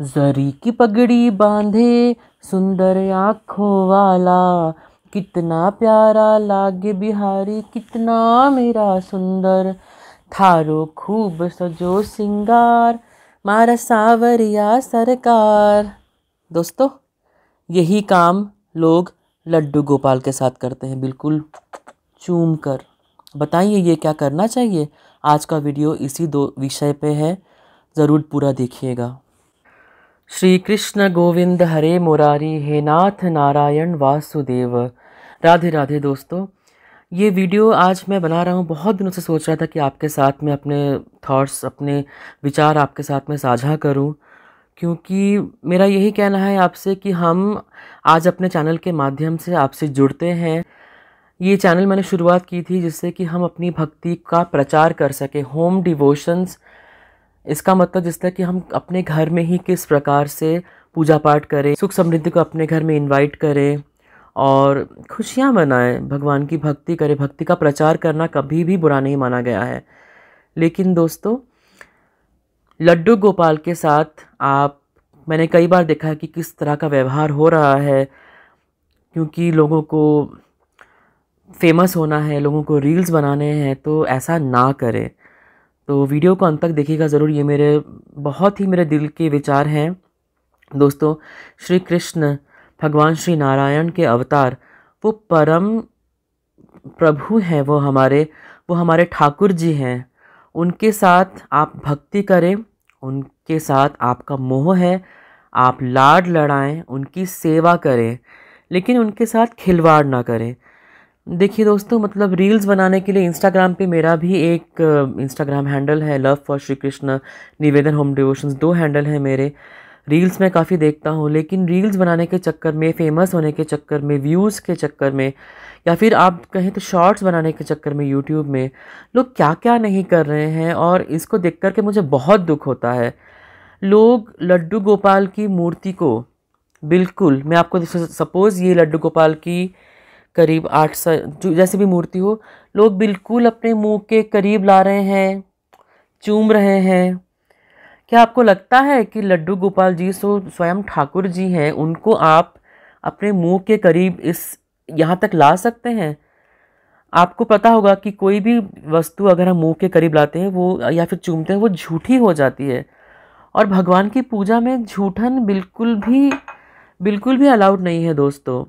जरी की पगड़ी बांधे सुंदर आँखों वाला कितना प्यारा लागे बिहारी कितना मेरा सुंदर थारो खूब सजो सिंगार मारा सावरिया सरकार दोस्तों यही काम लोग लड्डू गोपाल के साथ करते हैं बिल्कुल चूम कर बताइए ये क्या करना चाहिए आज का वीडियो इसी दो विषय पे है ज़रूर पूरा देखिएगा श्री कृष्ण गोविंद हरे मुरारी हे नाथ नारायण वासुदेव राधे राधे दोस्तों ये वीडियो आज मैं बना रहा हूँ बहुत दिनों से सोच रहा था कि आपके साथ में अपने थॉट्स अपने विचार आपके साथ में साझा करूँ क्योंकि मेरा यही कहना है आपसे कि हम आज अपने चैनल के माध्यम से आपसे जुड़ते हैं ये चैनल मैंने शुरुआत की थी जिससे कि हम अपनी भक्ति का प्रचार कर सकें होम डिवोशंस इसका मतलब जिस तरह कि हम अपने घर में ही किस प्रकार से पूजा पाठ करें सुख समृद्धि को अपने घर में इनवाइट करें और खुशियाँ मनाएं भगवान की भक्ति करें भक्ति का प्रचार करना कभी भी बुरा नहीं माना गया है लेकिन दोस्तों लड्डू गोपाल के साथ आप मैंने कई बार देखा है कि किस तरह का व्यवहार हो रहा है क्योंकि लोगों को फेमस होना है लोगों को रील्स बनाने हैं तो ऐसा ना करें तो वीडियो को अंत तक देखिएगा ज़रूर ये मेरे बहुत ही मेरे दिल के विचार हैं दोस्तों श्री कृष्ण भगवान श्री नारायण के अवतार वो परम प्रभु हैं वो हमारे वो हमारे ठाकुर जी हैं उनके साथ आप भक्ति करें उनके साथ आपका मोह है आप लाड लड़ाएं उनकी सेवा करें लेकिन उनके साथ खिलवाड़ ना करें देखिए दोस्तों मतलब रील्स बनाने के लिए इंस्टाग्राम पे मेरा भी एक इंस्टाग्राम हैंडल है लव फॉर श्री कृष्ण निवेदन होम डिवोशंस दो हैंडल हैं मेरे रील्स मैं काफ़ी देखता हूँ लेकिन रील्स बनाने के चक्कर में फेमस होने के चक्कर में व्यूज़ के चक्कर में या फिर आप कहें तो शॉर्ट्स बनाने के चक्कर में यूट्यूब में लोग क्या क्या नहीं कर रहे हैं और इसको देख कर के मुझे बहुत दुख होता है लोग लड्डू गोपाल की मूर्ति को बिल्कुल मैं आपको सपोज़ ये लड्डू गोपाल की करीब आठ सौ जैसे भी मूर्ति हो लोग बिल्कुल अपने मुंह के करीब ला रहे हैं चूम रहे हैं क्या आपको लगता है कि लड्डू गोपाल जी सो स्वयं ठाकुर जी हैं उनको आप अपने मुंह के करीब इस यहाँ तक ला सकते हैं आपको पता होगा कि कोई भी वस्तु अगर हम मुंह के करीब लाते हैं वो या फिर चूमते हैं वो झूठी हो जाती है और भगवान की पूजा में झूठन बिल्कुल भी बिल्कुल भी अलाउड नहीं है दोस्तों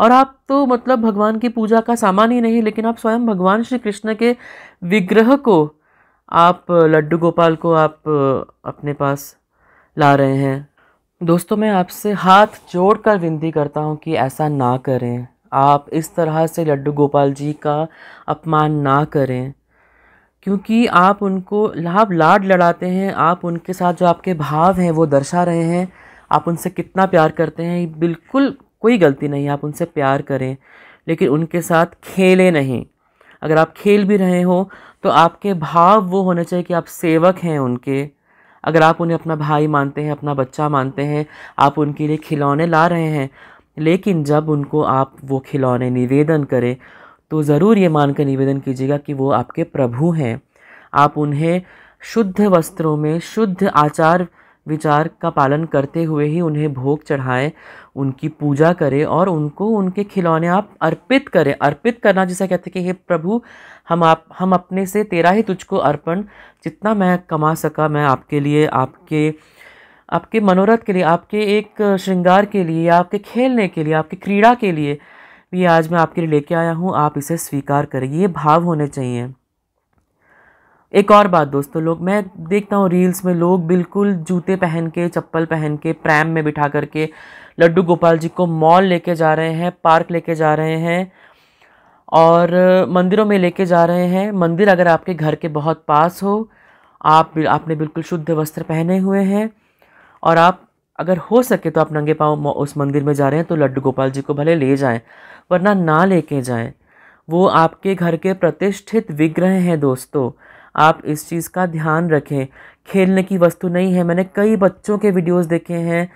और आप तो मतलब भगवान की पूजा का सामान ही नहीं लेकिन आप स्वयं भगवान श्री कृष्ण के विग्रह को आप लड्डू गोपाल को आप अपने पास ला रहे हैं दोस्तों मैं आपसे हाथ जोड़कर विनती करता हूँ कि ऐसा ना करें आप इस तरह से लड्डू गोपाल जी का अपमान ना करें क्योंकि आप उनको लाभ लाड लड़ाते हैं आप उनके साथ जो आपके भाव हैं वो दर्शा रहे हैं आप उनसे कितना प्यार करते हैं बिल्कुल कोई गलती नहीं आप उनसे प्यार करें लेकिन उनके साथ खेलें नहीं अगर आप खेल भी रहे हो तो आपके भाव वो होने चाहिए कि आप सेवक हैं उनके अगर आप उन्हें अपना भाई मानते हैं अपना बच्चा मानते हैं आप उनके लिए खिलौने ला रहे हैं लेकिन जब उनको आप वो खिलौने निवेदन करें तो ज़रूर ये मानकर निवेदन कीजिएगा कि वो आपके प्रभु हैं आप उन्हें शुद्ध वस्त्रों में शुद्ध आचार विचार का पालन करते हुए ही उन्हें भोग चढ़ाएं उनकी पूजा करें और उनको उनके खिलौने आप अर्पित करें अर्पित करना जैसा कहते हैं कि हे प्रभु हम आप हम अपने से तेरा ही तुझको अर्पण जितना मैं कमा सका मैं आपके लिए आपके आपके मनोरथ के लिए आपके एक श्रृंगार के लिए आपके खेलने के लिए आपके क्रीड़ा के लिए ये आज मैं आपके लिए लेके आया हूँ आप इसे स्वीकार करें ये भाव होने चाहिए एक और बात दोस्तों लोग मैं देखता हूँ रील्स में लोग बिल्कुल जूते पहन के चप्पल पहन के प्रैम में बिठा करके लड्डू गोपाल जी को मॉल लेके जा रहे हैं पार्क लेके जा रहे हैं और मंदिरों में लेके जा रहे हैं मंदिर अगर आपके घर के बहुत पास हो आप आपने बिल्कुल शुद्ध वस्त्र पहने हुए हैं और आप अगर हो सके तो आप नंगे पाँव उस मंदिर में जा रहे हैं तो लड्डू गोपाल जी को भले ले जाएं वरना ना लेके जाएं वो आपके घर के प्रतिष्ठित विग्रह हैं दोस्तों आप इस चीज़ का ध्यान रखें खेलने की वस्तु नहीं है मैंने कई बच्चों के वीडियोस देखे हैं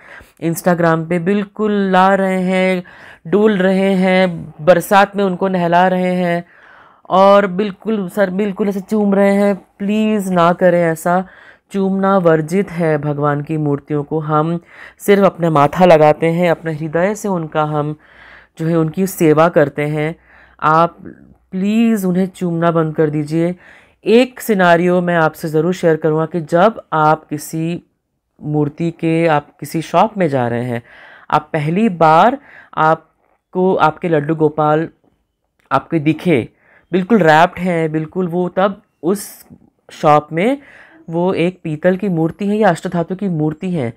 इंस्टाग्राम पे बिल्कुल ला रहे हैं डूल रहे हैं बरसात में उनको नहला रहे हैं और बिल्कुल सर बिल्कुल ऐसे चूम रहे हैं प्लीज़ ना करें ऐसा चूमना वर्जित है भगवान की मूर्तियों को हम सिर्फ अपने माथा लगाते हैं अपने हृदय से उनका हम जो है उनकी सेवा करते हैं आप प्लीज़ उन्हें चूमना बंद कर दीजिए एक सिनारियो मैं आपसे ज़रूर शेयर करूँगा कि जब आप किसी मूर्ति के आप किसी शॉप में जा रहे हैं आप पहली बार आपको आपके लड्डू गोपाल आपके दिखे बिल्कुल रैप्ड हैं बिल्कुल वो तब उस शॉप में वो एक पीतल की मूर्ति है या अष्टधातु की मूर्ति है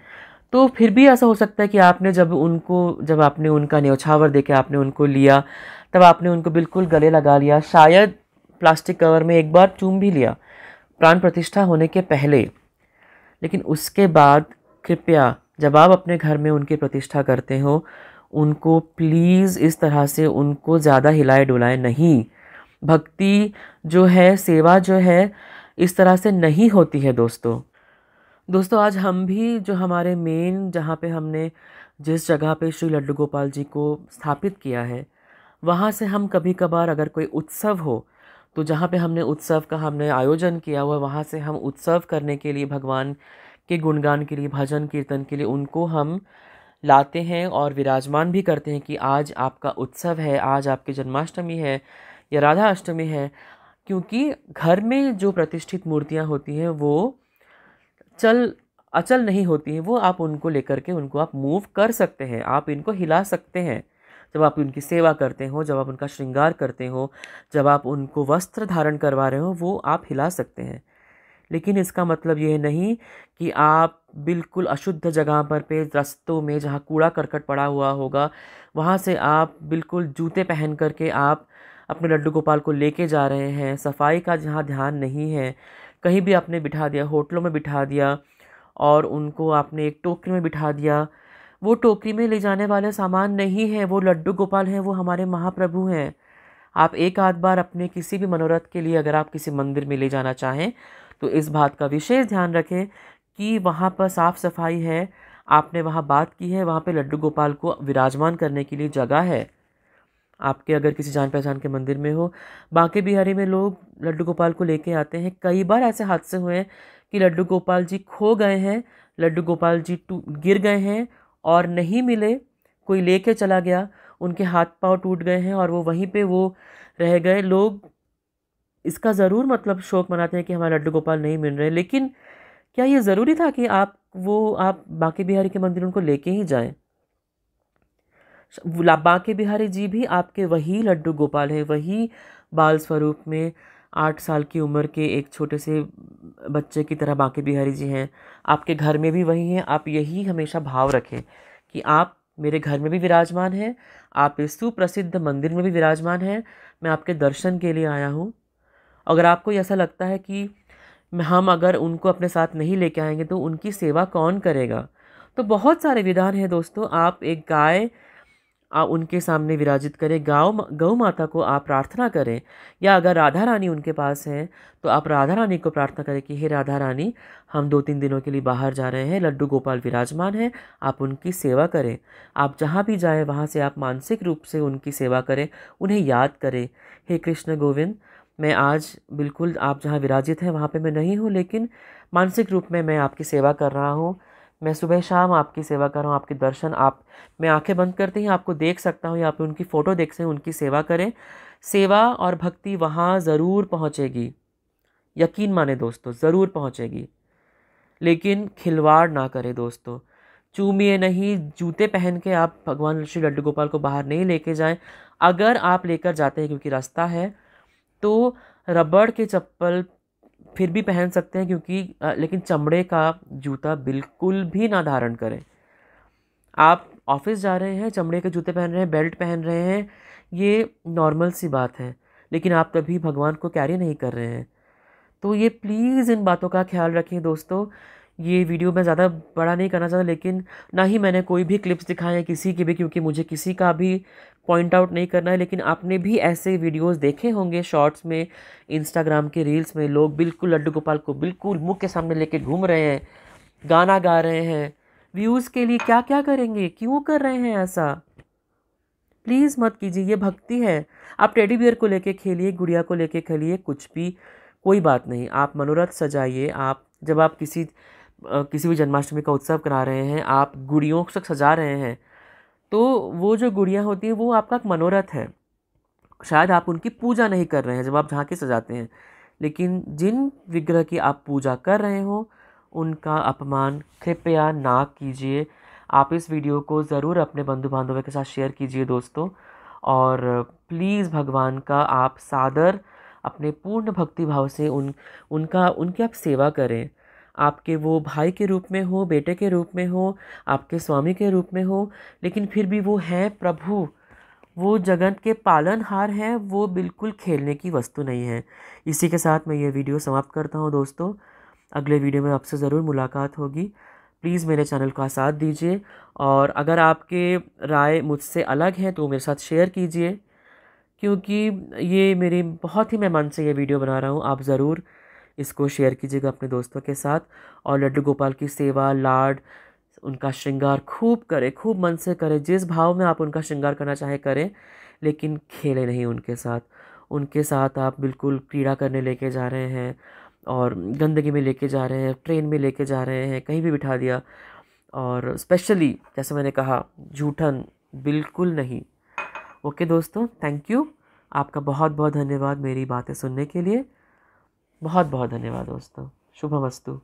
तो फिर भी ऐसा हो सकता है कि आपने जब उनको जब आपने उनका न्यौछावर देके आपने उनको लिया तब आपने उनको बिल्कुल गले लगा लिया शायद प्लास्टिक कवर में एक बार चूम भी लिया प्राण प्रतिष्ठा होने के पहले लेकिन उसके बाद कृपया जब आप अपने घर में उनकी प्रतिष्ठा करते हो उनको प्लीज़ इस तरह से उनको ज़्यादा हिलाए डुलाए नहीं भक्ति जो है सेवा जो है इस तरह से नहीं होती है दोस्तों दोस्तों आज हम भी जो हमारे मेन जहाँ पे हमने जिस जगह पे श्री लड्डू गोपाल जी को स्थापित किया है वहाँ से हम कभी कभार अगर कोई उत्सव हो तो जहाँ पे हमने उत्सव का हमने आयोजन किया हुआ वहाँ से हम उत्सव करने के लिए भगवान के गुणगान के लिए भजन कीर्तन के लिए उनको हम लाते हैं और विराजमान भी करते हैं कि आज आपका उत्सव है आज आपकी जन्माष्टमी है या राधा अष्टमी है क्योंकि घर में जो प्रतिष्ठित मूर्तियाँ होती हैं वो चल अचल नहीं होती हैं वो आप उनको लेकर के उनको आप मूव कर सकते हैं आप इनको हिला सकते हैं जब आप उनकी सेवा करते हो जब आप उनका श्रृंगार करते हो जब आप उनको वस्त्र धारण करवा रहे हो वो आप हिला सकते हैं लेकिन इसका मतलब यह नहीं कि आप बिल्कुल अशुद्ध जगह पर पे रस्तों में जहाँ कूड़ा करकट पड़ा हुआ होगा वहाँ से आप बिल्कुल जूते पहन करके आप अपने लड्डू गोपाल को लेके जा रहे हैं सफाई का जहाँ ध्यान नहीं है कहीं भी आपने बिठा दिया होटलों में बिठा दिया और उनको आपने एक टोकरी में बिठा दिया वो टोकरी में ले जाने वाले सामान नहीं है वो लड्डू गोपाल हैं वो हमारे महाप्रभु हैं आप एक आध बार अपने किसी भी मनोरथ के लिए अगर आप किसी मंदिर में ले जाना चाहें तो इस बात का विशेष ध्यान रखें कि वहाँ पर साफ़ सफाई है आपने वहाँ बात की है वहाँ पर लड्डू गोपाल को विराजमान करने के लिए जगह है आपके अगर किसी जान पहचान के मंदिर में हो बाकी बिहारी में लोग लड्डू गोपाल को लेके आते हैं कई बार ऐसे हादसे हुए हैं कि लड्डू गोपाल जी खो गए हैं लड्डू गोपाल जी टू गिर गए हैं और नहीं मिले कोई ले कर चला गया उनके हाथ पाँव टूट गए हैं और वो वहीं पे वो रह गए लोग इसका ज़रूर मतलब शोक मनाते हैं कि हमारे लड्डू गोपाल नहीं मिल रहे लेकिन क्या ये ज़रूरी था कि आप वो आप बांके बिहारी के मंदिर उनको लेके ही जाएं बांके बिहारी जी भी आपके वही लड्डू गोपाल है वही बाल स्वरूप में आठ साल की उम्र के एक छोटे से बच्चे की तरह बांके बिहारी जी हैं आपके घर में भी वही हैं आप यही हमेशा भाव रखें कि आप मेरे घर में भी विराजमान हैं आप इस सुप्रसिद्ध मंदिर में भी विराजमान हैं मैं आपके दर्शन के लिए आया हूँ अगर आपको ऐसा लगता है कि हम अगर उनको अपने साथ नहीं लेके आएंगे तो उनकी सेवा कौन करेगा तो बहुत सारे विधान हैं दोस्तों आप एक गाय आप उनके सामने विराजित करें गाँव गौ माता को आप प्रार्थना करें या अगर राधा रानी उनके पास हैं तो आप राधा रानी को प्रार्थना करें कि हे राधा रानी हम दो तीन दिनों के लिए बाहर जा रहे हैं लड्डू गोपाल विराजमान हैं आप उनकी सेवा करें आप जहाँ भी जाएँ वहाँ से आप मानसिक रूप से उनकी सेवा करें उन्हें याद करें हे कृष्ण गोविंद मैं आज बिल्कुल आप जहाँ विराजित हैं वहाँ पर मैं नहीं हूँ लेकिन मानसिक रूप में मैं आपकी सेवा कर रहा हूँ मैं सुबह शाम आपकी सेवा कर रहा हूँ आपके दर्शन आप मैं आंखें बंद करते ही आपको देख सकता हूँ या पे उनकी फ़ोटो देख सकें उनकी सेवा करें सेवा और भक्ति वहाँ ज़रूर पहुँचेगी यकीन माने दोस्तों ज़रूर पहुँचेगी लेकिन खिलवाड़ ना करें दोस्तों चूमिए नहीं जूते पहन के आप भगवान श्री लड्डू गोपाल को बाहर नहीं लेके जाएं अगर आप लेकर जाते हैं क्योंकि रास्ता है तो रबड़ के चप्पल फिर भी पहन सकते हैं क्योंकि लेकिन चमड़े का जूता बिल्कुल भी ना धारण करें आप ऑफिस जा रहे हैं चमड़े के जूते पहन रहे हैं बेल्ट पहन रहे हैं ये नॉर्मल सी बात है लेकिन आप तभी भगवान को कैरी नहीं कर रहे हैं तो ये प्लीज़ इन बातों का ख्याल रखें दोस्तों ये वीडियो मैं ज़्यादा बड़ा नहीं करना चाहता लेकिन ना ही मैंने कोई भी क्लिप्स दिखाए हैं किसी के भी क्योंकि मुझे किसी का भी पॉइंट आउट नहीं करना है लेकिन आपने भी ऐसे वीडियोस देखे होंगे शॉर्ट्स में इंस्टाग्राम के रील्स में लोग बिल्कुल लड्डू गोपाल को बिल्कुल मुँह के सामने लेके घूम रहे हैं गाना गा रहे हैं व्यूज़ के लिए क्या क्या करेंगे क्यों कर रहे हैं ऐसा प्लीज़ मत कीजिए ये भक्ति है आप टेडी बियर को लेके खेलिए गुड़िया को लेके खेलिए कुछ भी कोई बात नहीं आप मनोरथ सजाइए आप जब आप किसी किसी भी जन्माष्टमी का उत्सव करा रहे हैं आप गुड़ियों तक सजा रहे हैं तो वो जो गुड़ियाँ होती हैं वो आपका एक मनोरथ है शायद आप उनकी पूजा नहीं कर रहे हैं जब आप झांके सजाते हैं लेकिन जिन विग्रह की आप पूजा कर रहे हो उनका अपमान कृपया ना कीजिए आप इस वीडियो को ज़रूर अपने बंधु बांधवों के साथ शेयर कीजिए दोस्तों और प्लीज़ भगवान का आप सादर अपने पूर्ण भक्ति भाव से उन उनका उनकी आप सेवा करें आपके वो भाई के रूप में हो बेटे के रूप में हो आपके स्वामी के रूप में हो लेकिन फिर भी वो हैं प्रभु वो जगत के पालनहार हैं वो बिल्कुल खेलने की वस्तु नहीं है इसी के साथ मैं ये वीडियो समाप्त करता हूँ दोस्तों अगले वीडियो में आपसे ज़रूर मुलाकात होगी प्लीज़ मेरे चैनल का साथ दीजिए और अगर आपके राय मुझसे अलग हैं तो मेरे साथ शेयर कीजिए क्योंकि ये मेरी बहुत ही मैं मन से ये वीडियो बना रहा हूँ आप ज़रूर इसको शेयर कीजिएगा अपने दोस्तों के साथ और लड्डू गोपाल की सेवा लाड उनका श्रृंगार खूब करें खूब मन से करें जिस भाव में आप उनका श्रृंगार करना चाहे करें लेकिन खेलें नहीं उनके साथ उनके साथ आप बिल्कुल क्रीड़ा करने लेके जा रहे हैं और गंदगी में लेके जा रहे हैं ट्रेन में लेके जा रहे हैं कहीं भी बिठा दिया और स्पेशली जैसे मैंने कहा झूठन बिल्कुल नहीं ओके दोस्तों थैंक यू आपका बहुत बहुत धन्यवाद मेरी बातें सुनने के लिए बहुत बहुत धन्यवाद दोस्तों शुभमस्तु